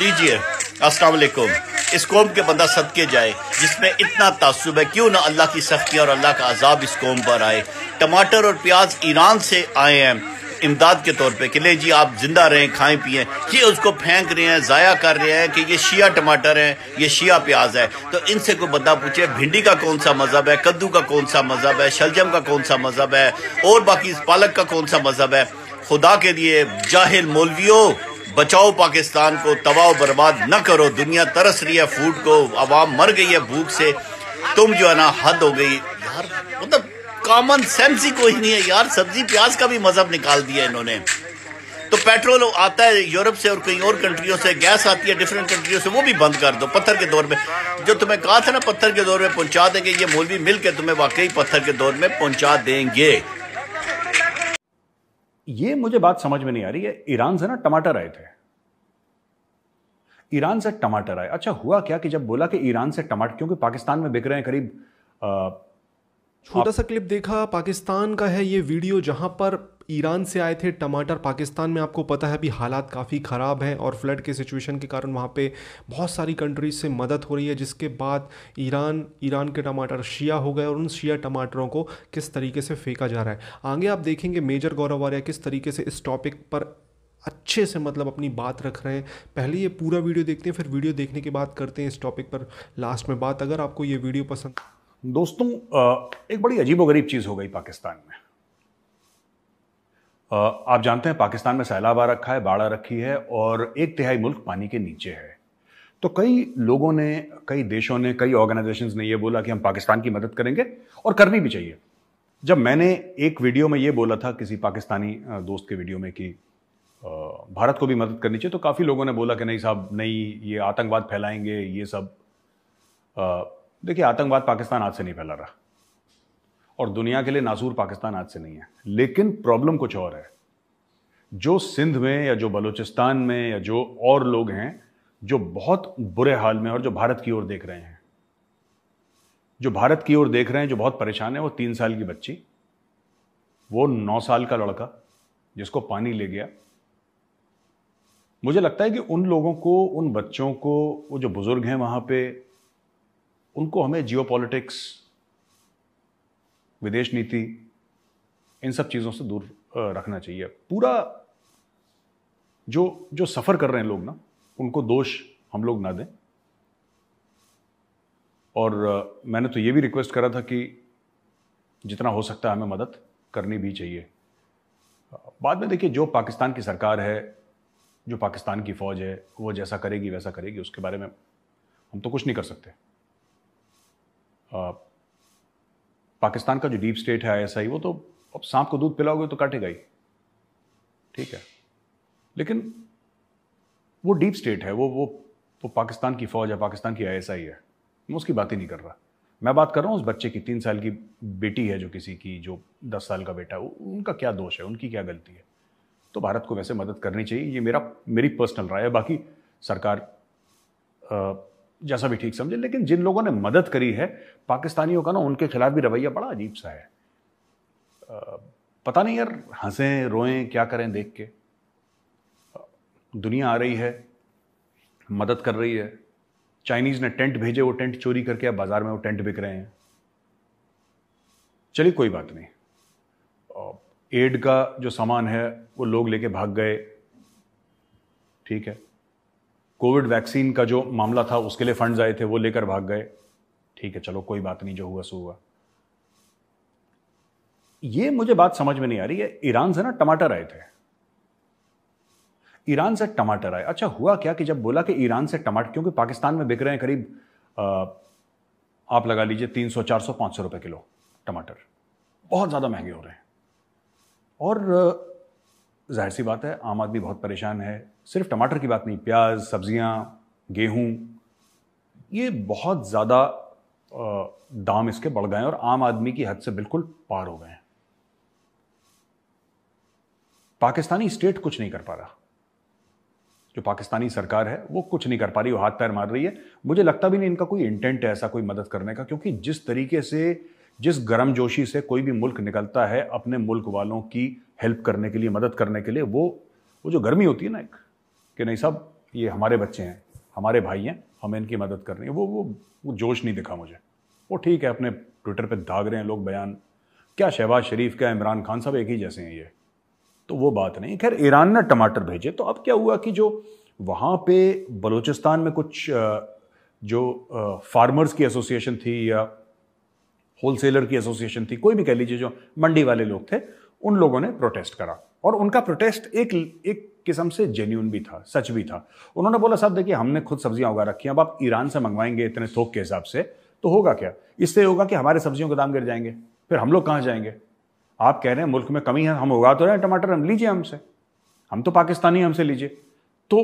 लीजिए अस्सलाम इस कौम के बंदा सदके जाए जिसमें इतना तसब है क्यों ना अल्लाह की सख्ती और अल्लाह का अजाब इस कौम पर आए टमाटर और प्याज ईरान से आए हैं इमदाद के तौर पे कि ले जी आप जिंदा रहें खाएं पिए ये उसको फेंक रहे हैं ज़ाया कर रहे हैं कि ये शिया टमाटर हैं ये शिया प्याज है तो इनसे कोई बंदा पूछे भिंडी का कौन सा मज़हब है कद्दू का कौन सा मज़हब है शलजम का कौन सा मज़हब है और बाकी पालक का कौन सा मज़हब है खुदा के लिए जाहिल मौलवियों बचाओ पाकिस्तान को तबाह बर्बाद न करो दुनिया तरस रही है फूड को आवाम मर गई है भूख से तुम जो है ना हद हो गई यार मतलब कॉमन सेंस ही कोई नहीं है यार सब्जी प्याज का भी मजहब निकाल दिया इन्होंने तो पेट्रोल आता है यूरोप से और कई और कंट्रियों से गैस आती है डिफरेंट कंट्रियों से वो भी बंद कर दो पत्थर के दौर में जो तुम्हें कहा था ना पत्थर के दौर में पहुंचा देंगे ये मौलवी मिल के तुम्हें वाकई पत्थर के दौर में पहुंचा देंगे ये मुझे बात समझ में नहीं आ रही है ईरान से ना टमाटर आए थे ईरान से टमाटर आए अच्छा हुआ क्या कि जब बोला कि ईरान से टमाटर क्योंकि पाकिस्तान में बिक रहे हैं करीब छोटा सा क्लिप देखा पाकिस्तान का है ये वीडियो जहां पर ईरान से आए थे टमाटर पाकिस्तान में आपको पता है अभी हालात काफ़ी ख़राब हैं और फ्लड के सिचुएशन के कारण वहाँ पे बहुत सारी कंट्रीज से मदद हो रही है जिसके बाद ईरान ईरान के टमाटर शिया हो गए और उन शिया टमाटरों को किस तरीके से फेंका जा रहा है आगे आप देखेंगे मेजर गौरव आर्या किस तरीके से इस टॉपिक पर अच्छे से मतलब अपनी बात रख रहे हैं पहले ये पूरा वीडियो देखते हैं फिर वीडियो देखने के बाद करते हैं इस टॉपिक पर लास्ट में बात अगर आपको ये वीडियो पसंद दोस्तों एक बड़ी अजीबोगरीब चीज़ हो गई पाकिस्तान में आप जानते हैं पाकिस्तान में सैलाब आ रखा है बाढ़ आ रखी है और एक तिहाई मुल्क पानी के नीचे है तो कई लोगों ने कई देशों ने कई ऑर्गेनाइजेशंस ने ये बोला कि हम पाकिस्तान की मदद करेंगे और करनी भी चाहिए जब मैंने एक वीडियो में ये बोला था किसी पाकिस्तानी दोस्त के वीडियो में कि भारत को भी मदद करनी चाहिए तो काफ़ी लोगों ने बोला कि नहीं साहब नहीं ये आतंकवाद फैलाएंगे ये सब देखिए आतंकवाद पाकिस्तान आज से नहीं फैला रहा और दुनिया के लिए नासूर पाकिस्तान आज से नहीं है लेकिन प्रॉब्लम कुछ और है जो सिंध में या जो बलूचिस्तान में या जो और लोग हैं जो बहुत बुरे हाल में और जो भारत की ओर देख रहे हैं जो भारत की ओर देख रहे हैं जो बहुत परेशान है वो तीन साल की बच्ची वो नौ साल का लड़का जिसको पानी ले गया मुझे लगता है कि उन लोगों को उन बच्चों को वो जो बुज़ुर्ग हैं वहाँ पे उनको हमें जियो विदेश नीति इन सब चीज़ों से दूर रखना चाहिए पूरा जो जो सफ़र कर रहे हैं लोग ना उनको दोष हम लोग ना दें और मैंने तो ये भी रिक्वेस्ट करा था कि जितना हो सकता है हमें मदद करनी भी चाहिए बाद में देखिए जो पाकिस्तान की सरकार है जो पाकिस्तान की फ़ौज है वो जैसा करेगी वैसा करेगी उसके बारे में हम तो कुछ नहीं कर सकते पाकिस्तान का जो डीप स्टेट है ऐसा ही वो तो अब सांप को दूध पिलाओगे तो काटेगा ही ठीक है लेकिन वो डीप स्टेट है वो वो वो पाकिस्तान की फ़ौज है पाकिस्तान की आई है मैं उसकी बात ही नहीं कर रहा मैं बात कर रहा हूँ उस बच्चे की तीन साल की बेटी है जो किसी की जो दस साल का बेटा है उनका क्या दोष है उनकी क्या गलती है तो भारत को वैसे मदद करनी चाहिए ये मेरा मेरी पर्सनल राय है बाकी सरकार जैसा भी ठीक समझे लेकिन जिन लोगों ने मदद करी है पाकिस्तानियों का ना उनके खिलाफ भी रवैया बड़ा अजीब सा है पता नहीं यार हंसें रोएं क्या करें देख के दुनिया आ रही है मदद कर रही है चाइनीज़ ने टेंट भेजे वो टेंट चोरी करके अब बाज़ार में वो टेंट बिक रहे हैं चलिए कोई बात नहीं एड का जो सामान है वो लोग लेके भाग गए ठीक है कोविड वैक्सीन का जो मामला था उसके लिए फंड आए थे वो लेकर भाग गए ठीक है चलो कोई बात नहीं जो हुआ सो हुआ ये मुझे बात समझ में नहीं आ रही है ईरान से ना टमाटर आए थे ईरान से टमाटर आए अच्छा हुआ क्या कि जब बोला कि ईरान से टमाटर क्योंकि पाकिस्तान में बिक रहे हैं करीब आप लगा लीजिए तीन सौ चार सौ पांच सौ रुपए किलो टमाटर बहुत ज़्यादा महंगे हो रहे हैं और जाहिर सी बात है आम आदमी बहुत परेशान है सिर्फ टमाटर की बात नहीं प्याज सब्जियां गेहूं ये बहुत ज़्यादा दाम इसके बढ़ गए हैं और आम आदमी की हद से बिल्कुल पार हो गए हैं पाकिस्तानी स्टेट कुछ नहीं कर पा रहा जो पाकिस्तानी सरकार है वो कुछ नहीं कर पा रही वो हाथ पैर मार रही है मुझे लगता भी नहीं इनका कोई इंटेंट है ऐसा कोई मदद करने का क्योंकि जिस तरीके से जिस गर्म जोशी से कोई भी मुल्क निकलता है अपने मुल्क वालों की हेल्प करने के लिए मदद करने के लिए वो वो जो गर्मी होती है ना एक कि नहीं सब ये हमारे बच्चे हैं हमारे भाई हैं हमें इनकी मदद करनी है वो वो वो जोश नहीं दिखा मुझे वो ठीक है अपने ट्विटर पे दाग रहे हैं लोग बयान क्या शहबाज शरीफ क्या इमरान खान सब एक ही जैसे हैं ये तो वो बात नहीं खैर ईरान ने टमाटर भेजे तो अब क्या हुआ कि जो वहाँ पे बलूचिस्तान में कुछ जो फार्मर्स की एसोसिएशन थी या होलसेलर की एसोसिएशन थी कोई भी कह लीजिए जो मंडी वाले लोग थे उन लोगों ने प्रोटेस्ट करा और उनका प्रोटेस्ट एक एक किस्म से जेन्यून भी था सच भी था उन्होंने बोला साहब देखिए हमने खुद सब्जियां उगा रखी हैं अब आप ईरान से मंगवाएंगे इतने थोक के हिसाब से तो होगा क्या इससे होगा कि हमारे सब्जियों के दाम गिर जाएंगे फिर हम लोग कहाँ जाएंगे आप कह रहे हैं मुल्क में कमी है हम उगा तो रहे हैं टमाटर हम लीजिए हमसे हम तो पाकिस्तानी हमसे लीजिए तो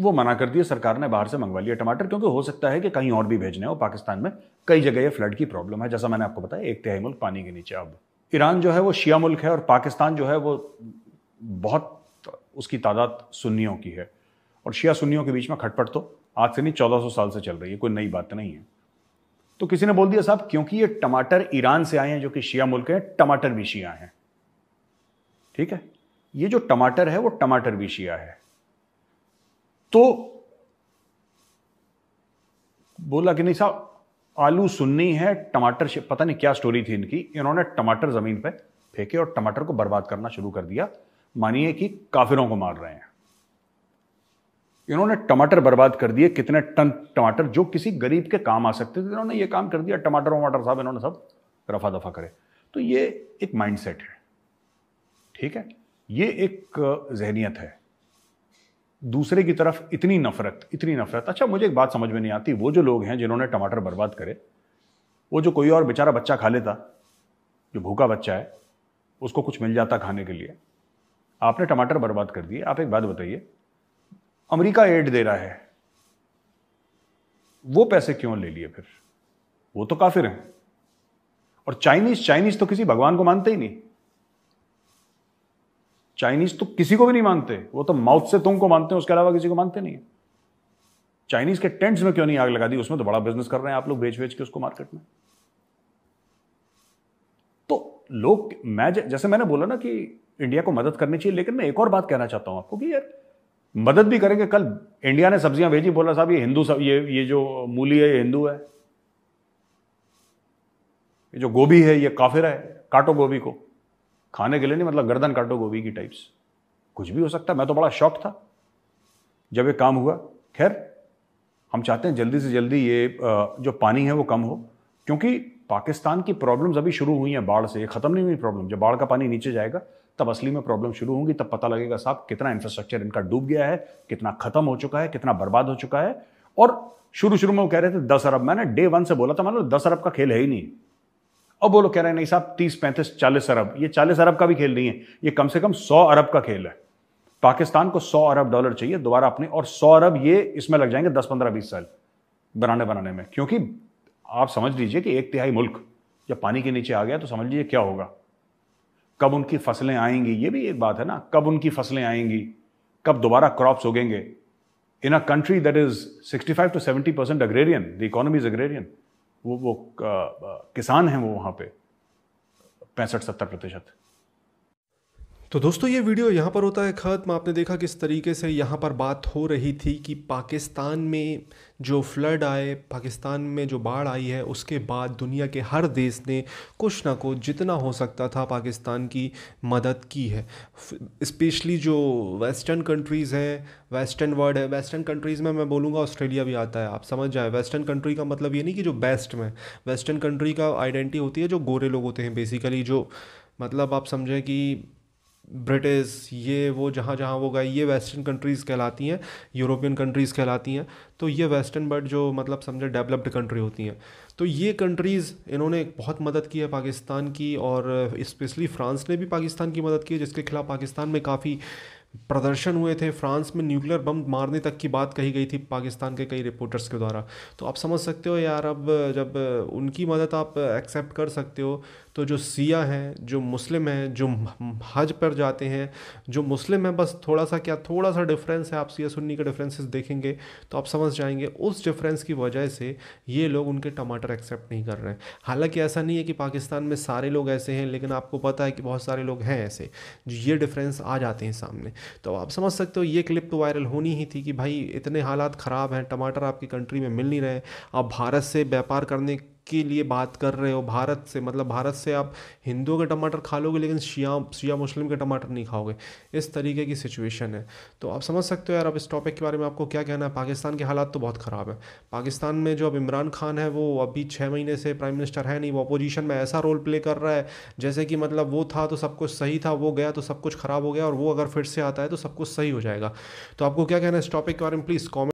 वो मना कर दिया सरकार ने बाहर से मंगवा लिया टमाटर क्योंकि हो सकता है कि कहीं और भी भेजने हो पाकिस्तान में कई जगह ये फ्लड की प्रॉब्लम है जैसा मैंने आपको बताया एक तिहाई मुल्क पानी के नीचे अब ईरान जो है वो शिया मुल्क है और पाकिस्तान जो है वो बहुत उसकी तादाद सुन्नियों की है और शिया सुन्नियों के बीच में खटपट तो आज से नहीं चौदह साल से चल रही है कोई नई बात नहीं है तो किसी ने बोल दिया साहब क्योंकि ये टमाटर ईरान से आए हैं जो कि शिया मुल्क है टमाटर भी शिया हैं ठीक है ये जो टमाटर है वो टमाटर भी शिया है तो बोला कि नहीं साहब आलू सुननी है टमाटर पता नहीं क्या स्टोरी थी इनकी इन्होंने टमाटर ज़मीन पे फेंके और टमाटर को बर्बाद करना शुरू कर दिया मानिए कि काफिरों को मार रहे हैं इन्होंने टमाटर बर्बाद कर दिए कितने टन टमाटर जो किसी गरीब के काम आ सकते थे इन्होंने ये काम कर दिया टमाटर वमाटर साहब इन्होंने सब रफा दफा करे तो ये एक माइंडसेट है ठीक है ये एक जहनीत है दूसरे की तरफ इतनी नफरत इतनी नफरत अच्छा मुझे एक बात समझ में नहीं आती वो जो लोग हैं जिन्होंने टमाटर बर्बाद करे वो जो कोई और बेचारा बच्चा खा लेता जो भूखा बच्चा है उसको कुछ मिल जाता खाने के लिए आपने टमाटर बर्बाद कर दिए आप एक बात बताइए अमेरिका एड दे रहा है वो पैसे क्यों ले लिए फिर वो तो काफिर हैं और चाइनीज चाइनीज तो किसी भगवान को मानते ही नहीं चाइनीज तो किसी को भी नहीं मानते वो तो माउथ से तुम को मानते हैं उसके अलावा किसी को मानते नहीं है चाइनीज के टेंट्स में क्यों नहीं आग लगा दी उसमें तो बड़ा बिजनेस कर रहे हैं आप लोग बेच बेच के उसको मार्केट में तो लोग मैं जैसे मैंने बोला ना कि इंडिया को मदद करनी चाहिए लेकिन मैं एक और बात कहना चाहता हूं आपको कि यार मदद भी करेंगे कल इंडिया ने सब्जियां भेजी बोला साहब ये हिंदू सब ये ये जो मूली है ये हिंदू है ये जो गोभी है ये काफिर है काटो गोभी को खाने के लिए नहीं मतलब गर्दन काटो गोभी की टाइप्स कुछ भी हो सकता मैं तो बड़ा शौक था जब ये काम हुआ खैर हम चाहते हैं जल्दी से जल्दी ये जो पानी है वो कम हो क्योंकि पाकिस्तान की प्रॉब्लम्स अभी शुरू हुई हैं बाढ़ से ये ख़त्म नहीं हुई प्रॉब्लम जब बाढ़ का पानी नीचे जाएगा तब असली में प्रॉब्लम शुरू होंगी तब पता लगेगा साहब कितना इंफ्रास्ट्रक्चर इनका डूब गया है कितना ख़त्म हो चुका है कितना बर्बाद हो चुका है और शुरू शुरू में वो कह रहे थे दस अरब मैंने डे वन से बोला था मतलब दस अरब का खेल है ही नहीं अब वो लोग कह रहे हैं नहीं साहब तीस पैंतीस चालीस अरब ये चालीस अरब का भी खेल नहीं है ये कम से कम सौ अरब का खेल है पाकिस्तान को सौ अरब डॉलर चाहिए दोबारा अपने और सौ अरब ये इसमें लग जाएंगे दस पंद्रह बीस साल बनाने बनाने में क्योंकि आप समझ लीजिए कि एक तिहाई मुल्क जब पानी के नीचे आ गया तो समझ लीजिए क्या होगा कब उनकी फसलें आएंगी ये भी एक बात है ना कब उनकी फसलें आएंगी कब दोबारा क्रॉप्स उगेंगे in a country that is sixty five to seventy percent agrarian the economy is agrarian वो वो किसान हैं वो वहाँ पे पैंसठ सत्तर प्रतिशत तो दोस्तों ये वीडियो यहाँ पर होता है ख़त्म आपने देखा किस तरीके से यहाँ पर बात हो रही थी कि पाकिस्तान में जो फ्लड आए पाकिस्तान में जो बाढ़ आई है उसके बाद दुनिया के हर देश ने कुछ ना कुछ जितना हो सकता था पाकिस्तान की मदद की है स्पेशली जो वेस्टर्न कंट्रीज़ हैं वेस्टर्न वर्ल्ड है वेस्टर्न कंट्रीज़ में मैं बोलूँगा ऑस्ट्रेलिया भी आता है आप समझ जाए वेस्टर्न कंट्री का मतलब ये नहीं कि जो बेस्ट में वेस्टर्न कंट्री का आइडेंटिटी होती है जो गोरे लोग होते हैं बेसिकली जो मतलब आप समझें कि ब्रिटिश ये वो जहाँ जहाँ वो गए ये वेस्टर्न कंट्रीज़ कहलाती हैं यूरोपियन कंट्रीज़ कहलाती हैं तो ये वेस्टर्न बट जो मतलब समझे डेवलप्ड कंट्री होती हैं तो ये कंट्रीज़ इन्होंने बहुत मदद की है पाकिस्तान की और इस्पेशली फ्रांस ने भी पाकिस्तान की मदद की जिसके खिलाफ पाकिस्तान में काफ़ी प्रदर्शन हुए थे फ्रांस में न्यूक्लियर बम मारने तक की बात कही गई थी पाकिस्तान के कई रिपोर्टर्स के द्वारा तो आप समझ सकते हो यार अब जब उनकी मदद आप एक्सेप्ट कर सकते हो तो जो सिया हैं जो मुस्लिम हैं जो हज पर जाते हैं जो मुस्लिम हैं बस थोड़ा सा क्या थोड़ा सा डिफरेंस है आप सिया सुन्नी के डिफरेंसेस देखेंगे तो आप समझ जाएंगे उस डिफरेंस की वजह से ये लोग उनके टमाटर एक्सेप्ट नहीं कर रहे हैं हालांकि ऐसा नहीं है कि पाकिस्तान में सारे लोग ऐसे हैं लेकिन आपको पता है कि बहुत सारे लोग हैं ऐसे जो ये डिफरेंस आ जाते हैं सामने तो आप समझ सकते हो ये क्लिप तो वायरल होनी ही थी कि भाई इतने हालात ख़राब हैं टमाटर आपकी कंट्री में मिल नहीं रहे आप भारत से व्यापार करने के लिए बात कर रहे हो भारत से मतलब भारत से आप हिंदुओं के टमाटर खा लोगे लेकिन शिया शिया मुस्लिम के टमाटर नहीं खाओगे इस तरीके की सिचुएशन है तो आप समझ सकते हो यार अब इस टॉपिक के बारे में आपको क्या कहना है पाकिस्तान के हालात तो बहुत ख़राब है पाकिस्तान में जो अब इमरान खान है वो अभी छः महीने से प्राइम मिनिस्टर है नहीं वो अपोजिशन में ऐसा रोल प्ले कर रहा है जैसे कि मतलब वो था तो सब कुछ सही था वो गया तो सब कुछ ख़राब हो गया और वो अगर फिर से आता है तो सब कुछ सही हो जाएगा तो आपको क्या कहना है इस टॉपिक के बारे में प्लीज़ कॉमेंट